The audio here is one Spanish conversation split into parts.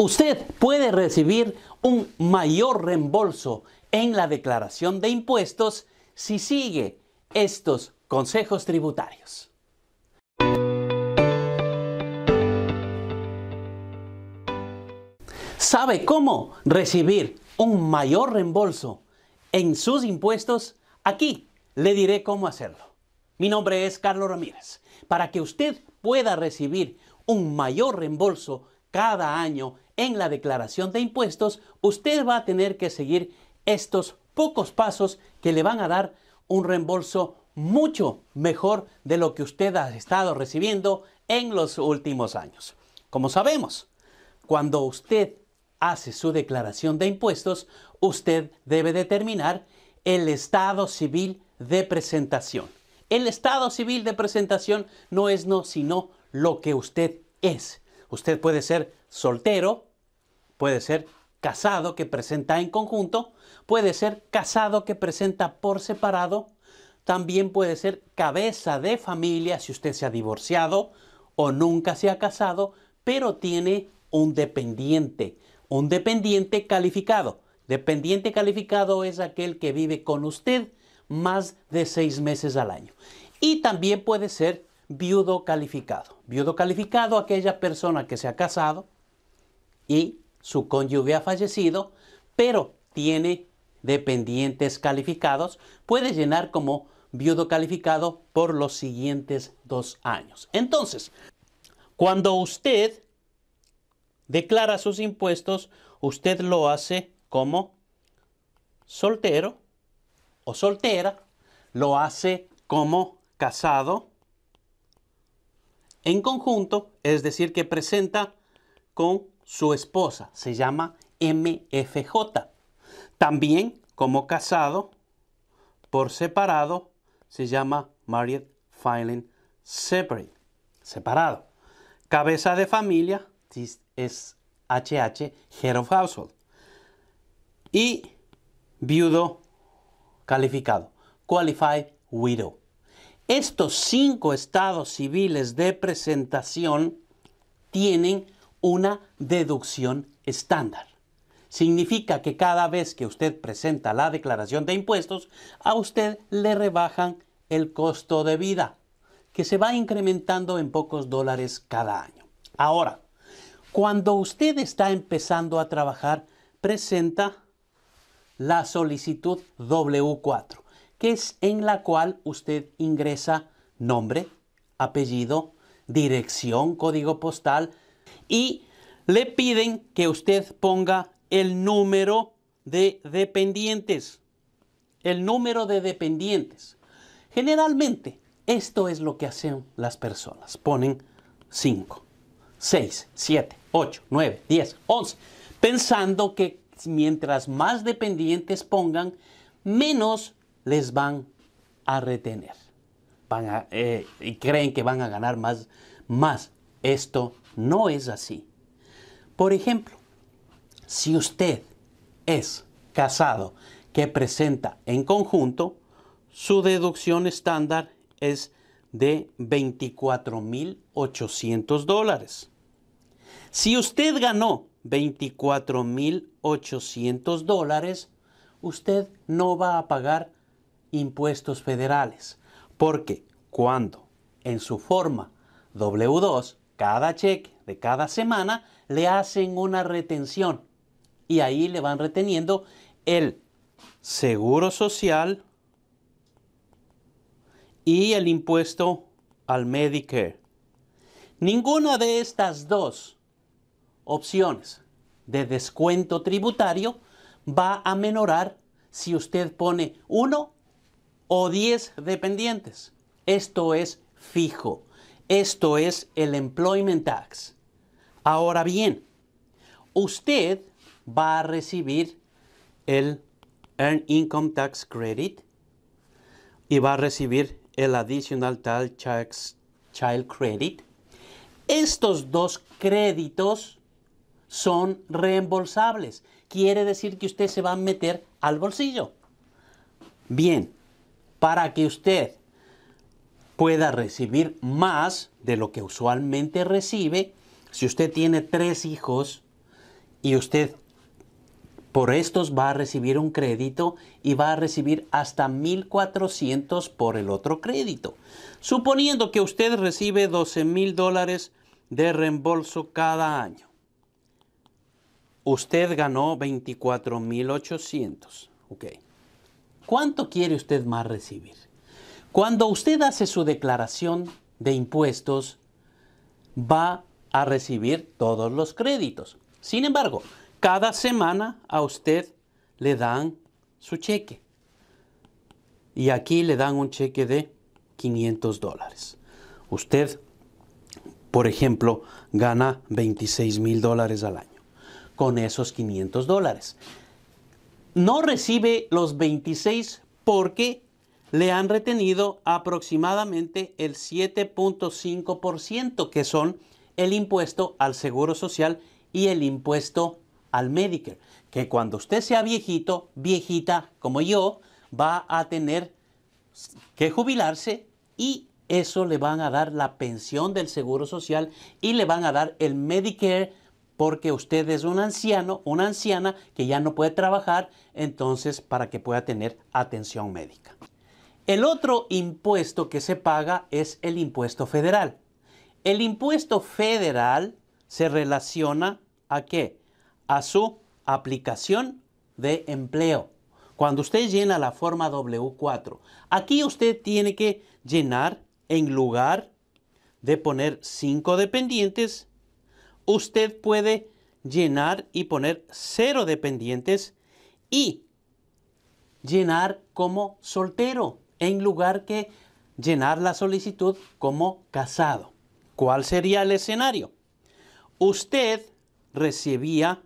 Usted puede recibir un mayor reembolso en la declaración de impuestos si sigue estos consejos tributarios. ¿Sabe cómo recibir un mayor reembolso en sus impuestos? Aquí le diré cómo hacerlo. Mi nombre es Carlos Ramírez. Para que usted pueda recibir un mayor reembolso cada año en la declaración de impuestos, usted va a tener que seguir estos pocos pasos que le van a dar un reembolso mucho mejor de lo que usted ha estado recibiendo en los últimos años. Como sabemos, cuando usted hace su declaración de impuestos, usted debe determinar el estado civil de presentación. El estado civil de presentación no es no, sino lo que usted es. Usted puede ser soltero, Puede ser casado que presenta en conjunto, puede ser casado que presenta por separado, también puede ser cabeza de familia si usted se ha divorciado o nunca se ha casado, pero tiene un dependiente, un dependiente calificado. Dependiente calificado es aquel que vive con usted más de seis meses al año. Y también puede ser viudo calificado. Viudo calificado, aquella persona que se ha casado y su cónyuge ha fallecido, pero tiene dependientes calificados, puede llenar como viudo calificado por los siguientes dos años. Entonces, cuando usted declara sus impuestos, usted lo hace como soltero o soltera, lo hace como casado en conjunto, es decir, que presenta con su esposa, se llama MFJ. También como casado, por separado, se llama Married Filing Separate, separado. Cabeza de familia es HH, Head of Household. Y viudo calificado, Qualified Widow. Estos cinco estados civiles de presentación tienen una deducción estándar. Significa que cada vez que usted presenta la declaración de impuestos, a usted le rebajan el costo de vida, que se va incrementando en pocos dólares cada año. Ahora, cuando usted está empezando a trabajar, presenta la solicitud W4, que es en la cual usted ingresa nombre, apellido, dirección, código postal, y le piden que usted ponga el número de dependientes. El número de dependientes. Generalmente, esto es lo que hacen las personas. Ponen 5, 6, 7, 8, 9, 10, 11, pensando que mientras más dependientes pongan, menos les van a retener. Van eh, y creen que van a ganar más, más esto no es así. Por ejemplo, si usted es casado que presenta en conjunto, su deducción estándar es de 24.800 dólares. Si usted ganó 24.800 dólares, usted no va a pagar impuestos federales, porque cuando en su forma W2 cada cheque de cada semana le hacen una retención y ahí le van reteniendo el seguro social y el impuesto al Medicare. Ninguna de estas dos opciones de descuento tributario va a menorar si usted pone uno o diez dependientes. Esto es fijo. Esto es el Employment Tax. Ahora bien, usted va a recibir el Earned Income Tax Credit y va a recibir el Additional Tax Child Credit. Estos dos créditos son reembolsables. Quiere decir que usted se va a meter al bolsillo. Bien, para que usted pueda recibir más de lo que usualmente recibe. Si usted tiene tres hijos y usted por estos va a recibir un crédito y va a recibir hasta 1.400 por el otro crédito. Suponiendo que usted recibe 12.000 dólares de reembolso cada año. Usted ganó 24.800. ¿Cuánto quiere usted más recibir? Cuando usted hace su declaración de impuestos, va a recibir todos los créditos. Sin embargo, cada semana a usted le dan su cheque. Y aquí le dan un cheque de 500 dólares. Usted, por ejemplo, gana 26 mil dólares al año con esos 500 dólares. No recibe los 26 porque le han retenido aproximadamente el 7.5%, que son el impuesto al Seguro Social y el impuesto al Medicare, que cuando usted sea viejito, viejita como yo, va a tener que jubilarse y eso le van a dar la pensión del Seguro Social y le van a dar el Medicare porque usted es un anciano, una anciana que ya no puede trabajar, entonces para que pueda tener atención médica. El otro impuesto que se paga es el impuesto federal. El impuesto federal se relaciona a qué? A su aplicación de empleo. Cuando usted llena la forma W4, aquí usted tiene que llenar en lugar de poner 5 dependientes, usted puede llenar y poner 0 dependientes y llenar como soltero en lugar que llenar la solicitud como casado. ¿Cuál sería el escenario? Usted recibía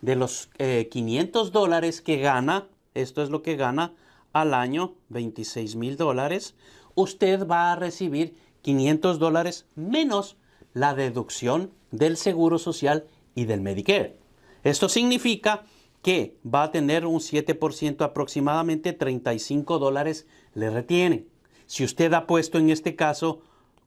de los 500 eh, dólares que gana, esto es lo que gana al año, 26 mil dólares, usted va a recibir 500 dólares menos la deducción del Seguro Social y del Medicare. Esto significa que va a tener un 7% aproximadamente, 35 dólares le retienen. Si usted ha puesto en este caso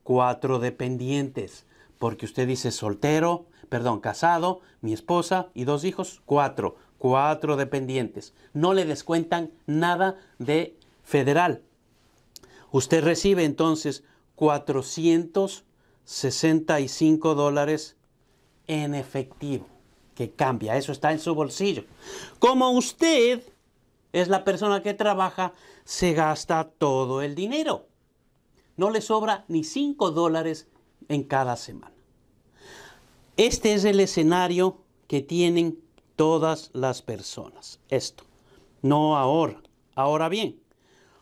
cuatro dependientes, porque usted dice soltero, perdón, casado, mi esposa y dos hijos, cuatro, cuatro dependientes. No le descuentan nada de federal. Usted recibe entonces 465 dólares en efectivo que cambia, eso está en su bolsillo. Como usted es la persona que trabaja, se gasta todo el dinero. No le sobra ni 5 dólares en cada semana. Este es el escenario que tienen todas las personas. Esto, no ahora. Ahora bien,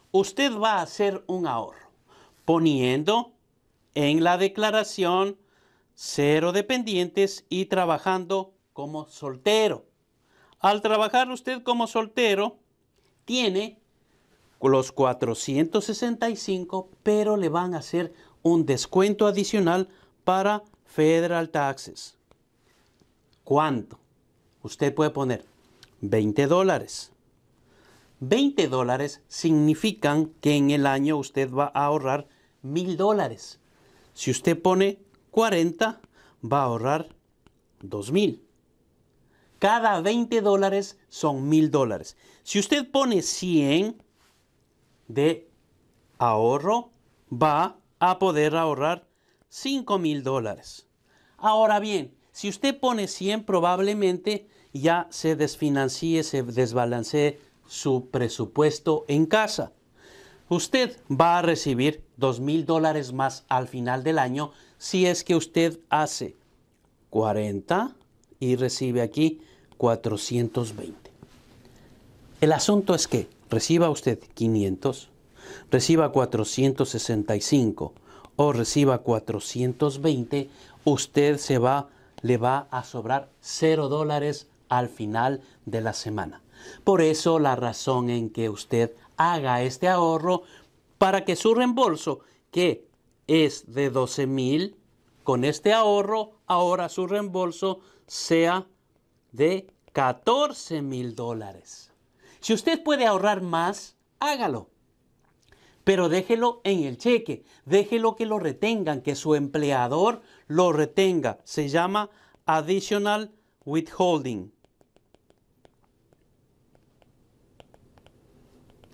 usted va a hacer un ahorro poniendo en la declaración cero dependientes y trabajando como soltero. Al trabajar usted como soltero, tiene los 465, pero le van a hacer un descuento adicional para Federal Taxes. ¿Cuánto? Usted puede poner 20 dólares. 20 dólares significan que en el año usted va a ahorrar 1000 dólares. Si usted pone 40, va a ahorrar 2000. Cada 20 dólares son 1000 dólares. Si usted pone 100 de ahorro, va a poder ahorrar $5,000. dólares. Ahora bien, si usted pone 100, probablemente ya se desfinancie, se desbalancee su presupuesto en casa. Usted va a recibir $2,000 dólares más al final del año si es que usted hace 40, y recibe aquí 420. El asunto es que reciba usted 500, reciba 465 o reciba 420, usted se va, le va a sobrar 0 dólares al final de la semana. Por eso la razón en que usted haga este ahorro para que su reembolso, que es de 12 mil, con este ahorro, ahora su reembolso sea de 14 mil dólares. Si usted puede ahorrar más, hágalo. Pero déjelo en el cheque, déjelo que lo retengan, que su empleador lo retenga. Se llama additional withholding.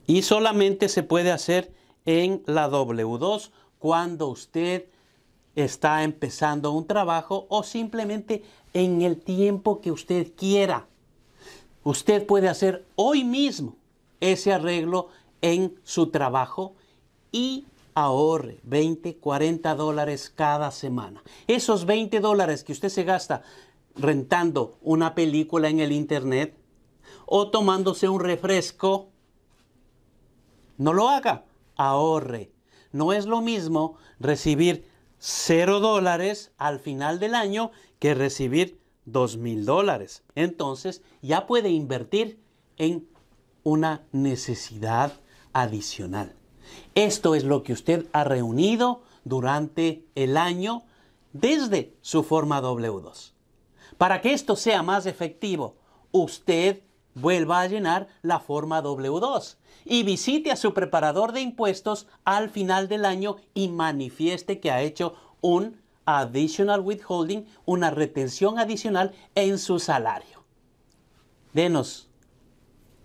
Y solamente se puede hacer en la W2 cuando usted está empezando un trabajo o simplemente en el tiempo que usted quiera. Usted puede hacer hoy mismo ese arreglo en su trabajo y ahorre 20, 40 dólares cada semana. Esos 20 dólares que usted se gasta rentando una película en el internet o tomándose un refresco, no lo haga, ahorre. No es lo mismo recibir cero dólares al final del año que recibir dos mil dólares. Entonces ya puede invertir en una necesidad adicional. Esto es lo que usted ha reunido durante el año desde su forma W2. Para que esto sea más efectivo, usted vuelva a llenar la forma W2 y visite a su preparador de impuestos al final del año y manifieste que ha hecho un additional withholding, una retención adicional en su salario. Denos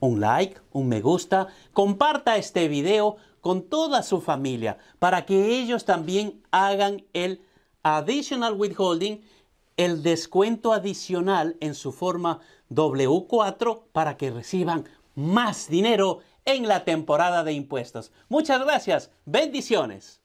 un like, un me gusta, comparta este video con toda su familia para que ellos también hagan el additional withholding, el descuento adicional en su forma W4 para que reciban más dinero en la temporada de impuestos. Muchas gracias. Bendiciones.